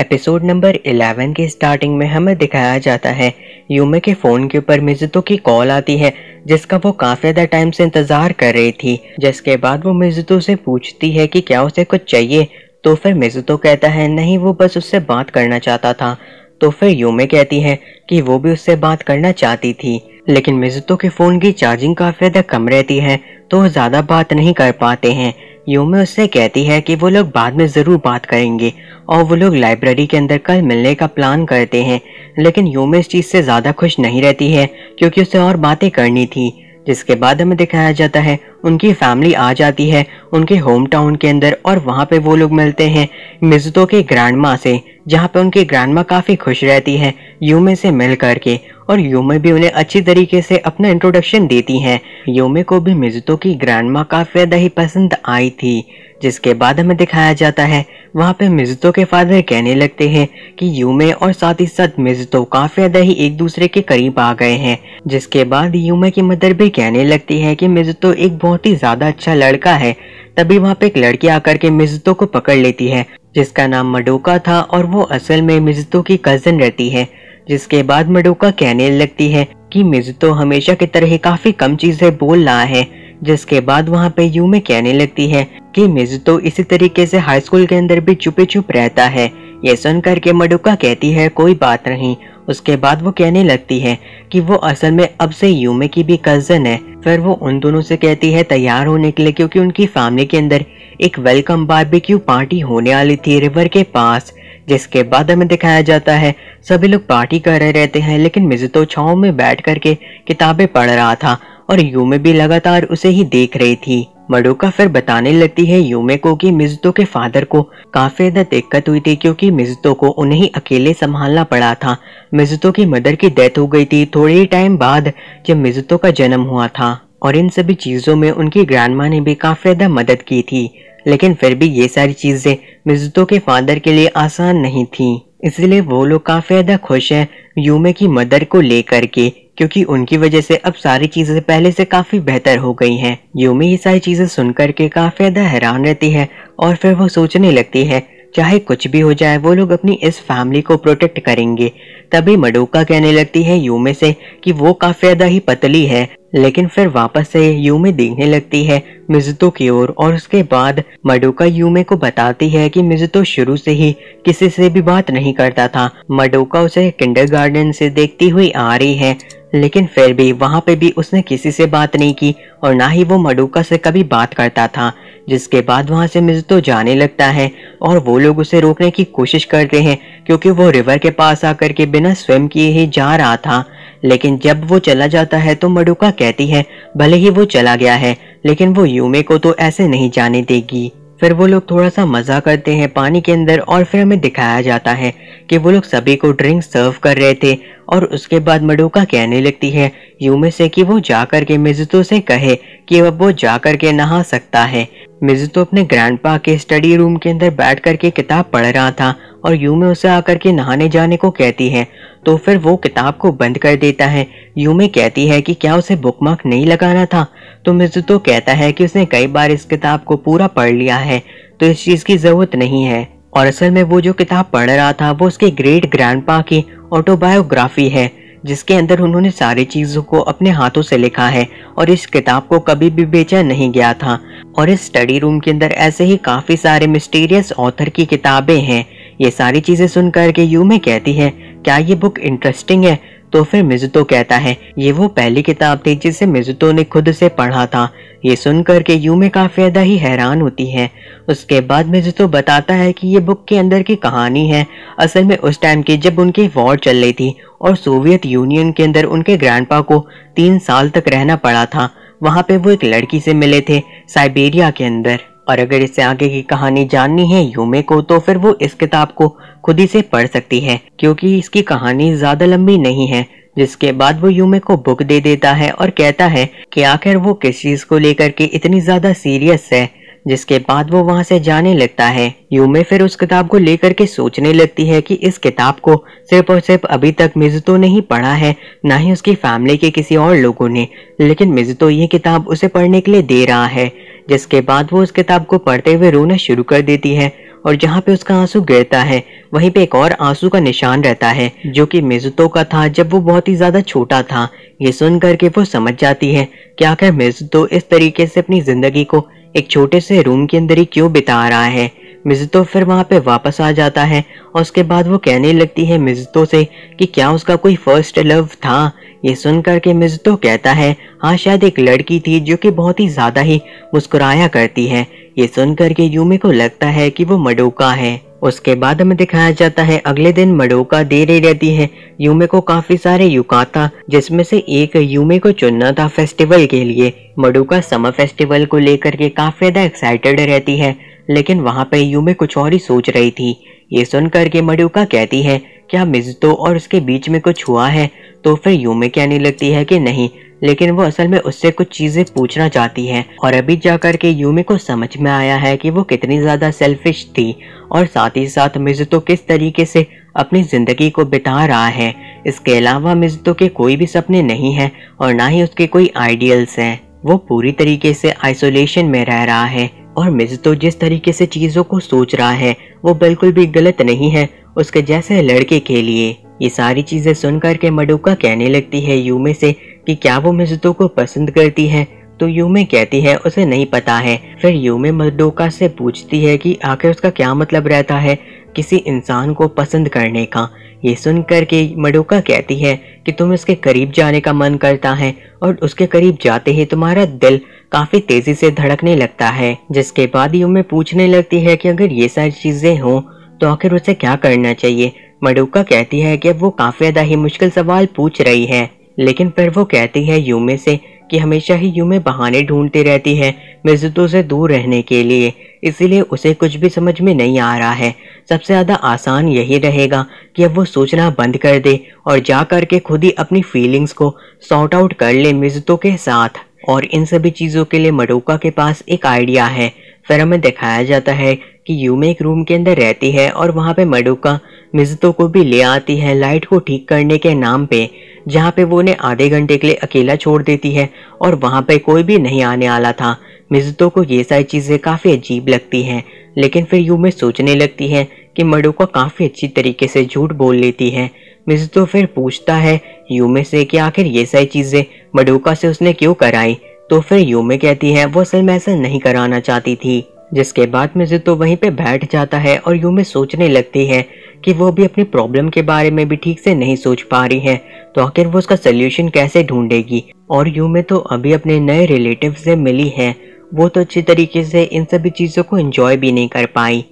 episode number 11 के starting में हमें दिखाया जाता है यूमे के फ़ोन के ऊपर मिजुतो की कॉल आती है जिसका वो काफ़ी ज़्यादा टाइम से इंतज़ार कर रही थी जिसके बाद वो मिजुतो से पूछती है कि क्या उसे कुछ चाहिए तो फिर मिजुतो कहता है नहीं वो बस उससे बात करना चाहता था तो फिर यूमे कहती है कि वो भी उससे बात करना चाहती थी लेकिन मिजुतो के फ़ोन की चार्जिंग काफ़ी ज़्यादा कम रहती है तो वो ज़्यादा बात नहीं कर पाते हैं योमे उससे कहती है कि वो लोग बाद में ज़रूर बात करेंगे और वो लोग लाइब्रेरी के अंदर कल मिलने का प्लान करते हैं लेकिन योमे इस चीज़ से ज़्यादा खुश नहीं रहती है क्योंकि उसे और बातें करनी थी जिसके बाद हमें दिखाया जाता है उनकी फैमिली आ जाती है उनके होम टाउन के अंदर और वहाँ पे वो लोग मिलते हैं मिजुतो के ग्रैंडमा से जहाँ पे उनकी ग्रैंड काफ़ी खुश रहती है यूमे से मिल करके और यूमे भी उन्हें अच्छी तरीके से अपना इंट्रोडक्शन देती है यूमे को भी मिजुतो की माँ काफ़ी ज़्यादा ही पसंद आई थी जिसके बाद हमें दिखाया जाता है वहाँ पे मिजुतो के फादर कहने लगते हैं कि यूमे और साथ ही साथ मिजुतो काफ़ी ज़्यादा ही एक दूसरे के करीब आ गए हैं जिसके बाद यूमे की मदर भी कहने लगती है कि मिजुतो एक बहुत ही ज़्यादा अच्छा लड़का है तभी वहाँ पे एक लड़की आकर के मिजुतो को पकड़ लेती है जिसका नाम मडोका था और वो असल में मिजतो की कजन रहती है जिसके बाद मडोका कहने लगती है कि मिजतो हमेशा की तरह काफी कम चीजें बोल रहा है जिसके बाद वहाँ पे यूमे कहने लगती है कि मिजतो इसी तरीके से हाई स्कूल के अंदर भी चुपे चुप रहता है ये कर के मडोका कहती है कोई बात नहीं उसके बाद वो कहने लगती है कि वो असल में अब से यूमे की भी कजन है फिर वो उन दोनों से कहती है तैयार होने के लिए क्योंकि उनकी फैमिली के अंदर एक वेलकम बारबेक्यू पार्टी होने वाली थी रिवर के पास जिसके बाद हमें दिखाया जाता है सभी लोग पार्टी कर रहे रहते हैं लेकिन तो छाओ में बैठ करके किताबें पढ़ रहा था और यूमे भी लगातार उसे ही देख रही थी मडोका फिर बताने लगती है यूमे को कि मिजतो के फादर को काफी ज्यादा दिक्कत हुई थी क्योंकि मिजतो को उन्हें ही अकेले संभालना पड़ा था मिजतो की मदर की डेथ हो गई थी थोड़े ही टाइम बाद जब मिजुतो का जन्म हुआ था और इन सभी चीज़ों में उनकी ग्रैंडमा ने भी काफ़ी ज़्यादा मदद की थी लेकिन फिर भी ये सारी चीज़ें मिजुतो के फादर के लिए आसान नहीं थी इसलिए वो लोग काफ़ी ज़्यादा खुश है यूमे की मदर को लेकर के क्योंकि उनकी वजह से अब सारी चीज़ें पहले से काफ़ी बेहतर हो गई हैं यूमे ये सारी चीज़ें सुन के काफ़ी ज़्यादा हैरान रहती है और फिर वो सोचने लगती है चाहे कुछ भी हो जाए वो लोग अपनी इस फैमिली को प्रोटेक्ट करेंगे तभी मडोका कहने लगती है यूमे से कि वो काफ़ी ज़्यादा ही पतली है लेकिन फिर वापस से यूमे देखने लगती है मिजुतो की ओर और, और उसके बाद मडोका यूमे को बताती है कि मिजुतो शुरू से ही किसी से भी बात नहीं करता था मडोका उसे गार्डन से देखती हुई आ रही है लेकिन फिर भी वहाँ पे भी उसने किसी से बात नहीं की और ना ही वो मडोका से कभी बात करता था जिसके बाद वहाँ से मिजुतो जाने लगता है और वो लोग उसे रोकने की कोशिश करते हैं क्योंकि वो रिवर के पास आकर के बिना स्विम किए ही जा रहा था लेकिन जब वो चला जाता है तो मडुका कहती है भले ही वो चला गया है लेकिन वो यूमे को तो ऐसे नहीं जाने देगी फिर वो लोग थोड़ा सा मज़ा करते हैं पानी के अंदर और फिर हमें दिखाया जाता है कि वो लोग सभी को ड्रिंक सर्व कर रहे थे और उसके बाद मडोका कहने लगती है यूमे से कि वो जाकर के मिजुतो से कहे कि अब वो जाकर के नहा सकता है मिजुतो अपने ग्रैंडपा के स्टडी रूम के अंदर बैठ करके किताब पढ़ रहा था और यूमे उसे आकर के नहाने जाने को कहती है तो फिर वो किताब को बंद कर देता है यूमे कहती है कि क्या उसे बुकमार्क नहीं लगाना था तो मिजुतो कहता है कि उसने कई बार इस किताब को पूरा पढ़ लिया है तो इस चीज़ की ज़रूरत नहीं है और असल में वो जो किताब पढ़ रहा था वो उसके ग्रेट ग्रैंड की ऑटोबायोग्राफी है जिसके अंदर उन्होंने सारी चीज़ों को अपने हाथों से लिखा है और इस किताब को कभी भी बेचा नहीं गया था और इस स्टडी रूम के अंदर ऐसे ही काफ़ी सारे मिस्टीरियस ऑथर की किताबें हैं ये सारी चीज़ें सुनकर के यूमे कहती है क्या ये बुक इंटरेस्टिंग है तो फिर मिजुतो कहता है ये वो पहली किताब थी जिसे मिजुतो ने खुद से पढ़ा था ये सुनकर के यूमे काफी ज्यादा ही हैरान होती है उसके बाद मिजुतो बताता है कि ये बुक के अंदर की कहानी है असल में उस टाइम की जब उनकी वॉर चल रही थी और सोवियत यूनियन के अंदर उनके ग्रैंडपा को तीन साल तक रहना पड़ा था वहाँ पे वो एक लड़की से मिले थे साइबेरिया के अंदर और अगर इससे आगे की कहानी जाननी है यूमे को तो फिर वो इस किताब को खुद ही से पढ़ सकती है क्योंकि इसकी कहानी ज्यादा लंबी नहीं है जिसके बाद वो यूमे को बुक दे देता है और कहता है कि आखिर वो किस चीज को लेकर के इतनी ज्यादा सीरियस है जिसके बाद वो वहाँ से जाने लगता है यूमे फिर उस किताब को लेकर के सोचने लगती है कि इस किताब को सिर्फ और सिर्फ अभी तक मिजतो ने ही पढ़ा है ना ही उसकी फैमिली के किसी और लोगों ने लेकिन मिजतो ये किताब उसे पढ़ने के लिए दे रहा है जिसके बाद वो उस किताब को पढ़ते हुए रोना शुरू कर देती है और जहाँ पे उसका आंसू गिरता है वहीं पे एक और आंसू का निशान रहता है जो कि मेजुतो का था जब वो बहुत ही ज्यादा छोटा था ये सुन करके वो समझ जाती है कि आखिर मेजुतो इस तरीके से अपनी जिंदगी को एक छोटे से रूम के अंदर ही क्यों बिता रहा है मिजतो फिर वहाँ पे वापस आ जाता है और उसके बाद वो कहने लगती है मिजतो से कि क्या उसका कोई फर्स्ट लव था ये सुन करके मिजतो कहता है हाँ शायद एक लड़की थी जो कि बहुत ही ज़्यादा ही मुस्कुराया करती है ये सुन करके यूमे को लगता है कि वो मडोका है उसके बाद हमें दिखाया जाता है अगले दिन मडोका दे रही रहती है यूमे को काफी सारे युकाता जिसमें से एक यूमे को चुनना था फेस्टिवल के लिए मडोका समर फेस्टिवल को लेकर के काफी ज्यादा एक्साइटेड रहती है लेकिन वहां पे यूमे कुछ और ही सोच रही थी ये सुनकर के मडोका कहती है क्या मिजतो और उसके बीच में कुछ हुआ है तो फिर यूमे कहने लगती है कि नहीं लेकिन वो असल में उससे कुछ चीज़ें पूछना चाहती है और अभी जाकर के यूमे को समझ में आया है कि वो कितनी ज़्यादा सेल्फिश थी और साथ ही साथ मिजतो किस तरीके से अपनी ज़िंदगी को बिता रहा है इसके अलावा मिजतो के कोई भी सपने नहीं है और ना ही उसके कोई आइडियल्स हैं वो पूरी तरीके से आइसोलेशन में रह रहा है और मिस तो जिस तरीके से चीज़ों को सोच रहा है वो बिल्कुल भी गलत नहीं है उसके जैसे लड़के के लिए ये सारी चीज़ें सुनकर के मडुका कहने लगती है यूमे से कि क्या वो मिजुतो को पसंद करती है तो यूमे कहती है उसे नहीं पता है फिर यूमे मडोका से पूछती है कि आखिर उसका क्या मतलब रहता है किसी इंसान को पसंद करने का ये सुन कर के मडोका कहती है कि तुम उसके करीब जाने का मन करता है और उसके करीब जाते ही तुम्हारा दिल काफी तेजी से धड़कने लगता है जिसके बाद उम्मीद पूछने लगती है कि अगर ये सारी चीजें हों तो आखिर उसे क्या करना चाहिए मडुका कहती है कि अब वो काफी ज्यादा ही मुश्किल सवाल पूछ रही है लेकिन फिर वो कहती है यूमे से कि हमेशा ही यूमे बहाने ढूंढती रहती है मिजुतो से दूर रहने के लिए इसीलिए उसे कुछ भी समझ में नहीं आ रहा है सबसे ज़्यादा आसान यही रहेगा कि अब वो सोचना बंद कर दे और जा करके खुद ही अपनी फीलिंग्स को सॉर्ट आउट कर ले मिजुतो के साथ और इन सभी चीज़ों के लिए मडोका के पास एक आइडिया है फिर हमें दिखाया जाता है कि यूमे एक रूम के अंदर रहती है और वहाँ पे मडोका मिजतो को भी ले आती है लाइट को ठीक करने के नाम पे जहाँ पे वो उन्हें आधे घंटे के लिए अकेला छोड़ देती है और वहाँ पे कोई भी नहीं आने वाला था मिजतो को ये सारी चीज़ें काफ़ी अजीब लगती हैं लेकिन फिर यूमे सोचने लगती है कि मडोका काफ़ी अच्छी तरीके से झूठ बोल लेती है मिजतो फिर पूछता है यूमे से कि आखिर ये सारी चीज़ें मडूका से उसने क्यों कराई तो फिर यूमे कहती है वो असल में ऐसा नहीं कराना चाहती थी जिसके बाद में तो वहीं पे बैठ जाता है और यूमे सोचने लगती है कि वो भी अपनी प्रॉब्लम के बारे में भी ठीक से नहीं सोच पा रही है तो आखिर वो उसका सोल्यूशन कैसे ढूंढेगी और यूमे तो अभी अपने नए रिलेटिव से मिली है वो तो अच्छी तरीके से इन सभी चीज़ों को एंजॉय भी नहीं कर पाई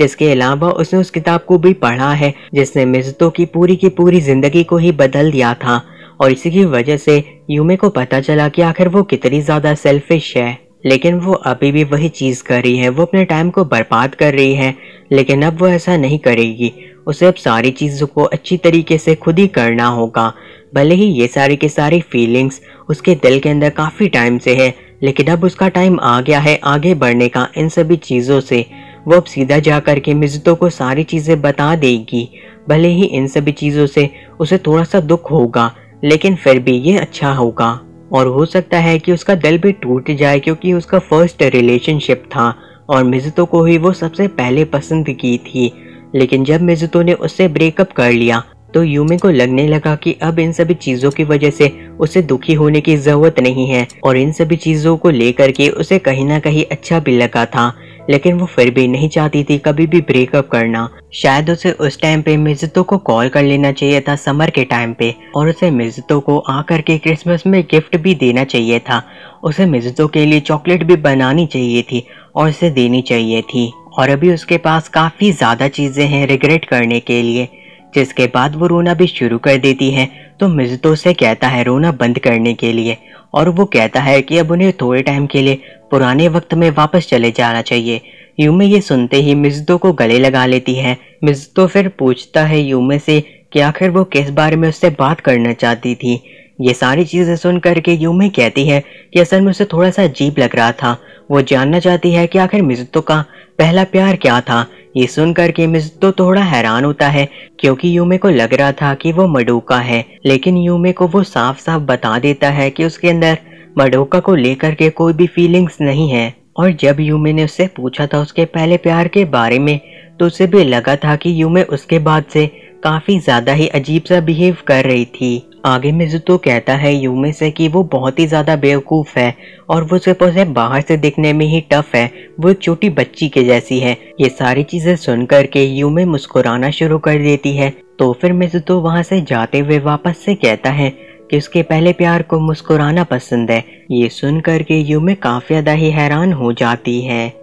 जिसके अलावा उसने उस किताब को भी पढ़ा है जिसने मिजतो की पूरी की पूरी जिंदगी को ही बदल दिया था और इसी की वजह से यूमे को पता चला कि आखिर वो कितनी ज़्यादा सेल्फिश है लेकिन वो अभी भी वही चीज़ कर रही है वो अपने टाइम को बर्बाद कर रही है लेकिन अब वो ऐसा नहीं करेगी उसे अब सारी चीज़ों को अच्छी तरीके से खुद ही करना होगा भले ही ये सारी के सारी फीलिंग्स उसके दिल के अंदर काफ़ी टाइम से है लेकिन अब उसका टाइम आ गया है आगे बढ़ने का इन सभी चीज़ों से वो अब सीधा जा करके मिजतों को सारी चीज़ें बता देगी भले ही इन सभी चीज़ों से उसे थोड़ा सा दुख होगा लेकिन फिर भी ये अच्छा होगा और हो सकता है कि उसका दिल भी टूट जाए क्योंकि उसका फर्स्ट रिलेशनशिप था और मिजतों को ही वो सबसे पहले पसंद की थी लेकिन जब मिजतों ने उससे ब्रेकअप कर लिया तो यूमे को लगने लगा कि अब इन सभी चीज़ों की वजह से उसे दुखी होने की ज़रूरत नहीं है और इन सभी चीज़ों को लेकर के उसे कहीं ना कहीं अच्छा भी लगा था लेकिन वो फिर भी नहीं चाहती थी कभी भी ब्रेकअप करना शायद उसे उस टाइम पे मिजतो को कॉल कर लेना चाहिए था समर के टाइम पे और उसे मिजतो को आकर के क्रिसमस में गिफ्ट भी देना चाहिए था उसे मिजतो के लिए चॉकलेट भी बनानी चाहिए थी और उसे देनी चाहिए थी और अभी उसके पास काफ़ी ज़्यादा चीज़ें हैं रिग्रेट करने के लिए जिसके बाद वो रोना भी शुरू कर देती है तो मिजतो से कहता है रोना बंद करने के लिए और वो कहता है कि अब उन्हें थोड़े टाइम के लिए पुराने वक्त में वापस चले जाना चाहिए यूमे ये सुनते ही मिजतो को गले लगा लेती है मिजतो फिर पूछता है यूमे से कि आखिर वो किस बारे में उससे बात करना चाहती थी ये सारी चीज़ें सुन करके यूमे कहती है कि असल में उसे थोड़ा सा अजीब लग रहा था वो जानना चाहती है कि आखिर मिजतो का पहला प्यार क्या था ये सुनकर केमिस्ट तो थोड़ा हैरान होता है क्योंकि यूमे को लग रहा था कि वो मडोका है लेकिन यूमे को वो साफ साफ बता देता है कि उसके अंदर मडोका को लेकर के कोई भी फीलिंग्स नहीं है और जब यूमे ने उससे पूछा था उसके पहले प्यार के बारे में तो उसे भी लगा था कि यूमे उसके बाद से काफ़ी ज़्यादा ही अजीब सा बिहेव कर रही थी आगे में तो कहता है यूमे से कि वो बहुत ही ज़्यादा बेवकूफ़ है और वो सिर्फ उसे बाहर से दिखने में ही टफ है वो एक छोटी बच्ची के जैसी है ये सारी चीज़ें कर के यूमे मुस्कुराना शुरू कर देती है तो फिर मिजुतो वहाँ से जाते हुए वापस से कहता है कि उसके पहले प्यार को मुस्कुराना पसंद है ये कर के यूमे काफ़ी ज़्यादा ही हैरान हो जाती है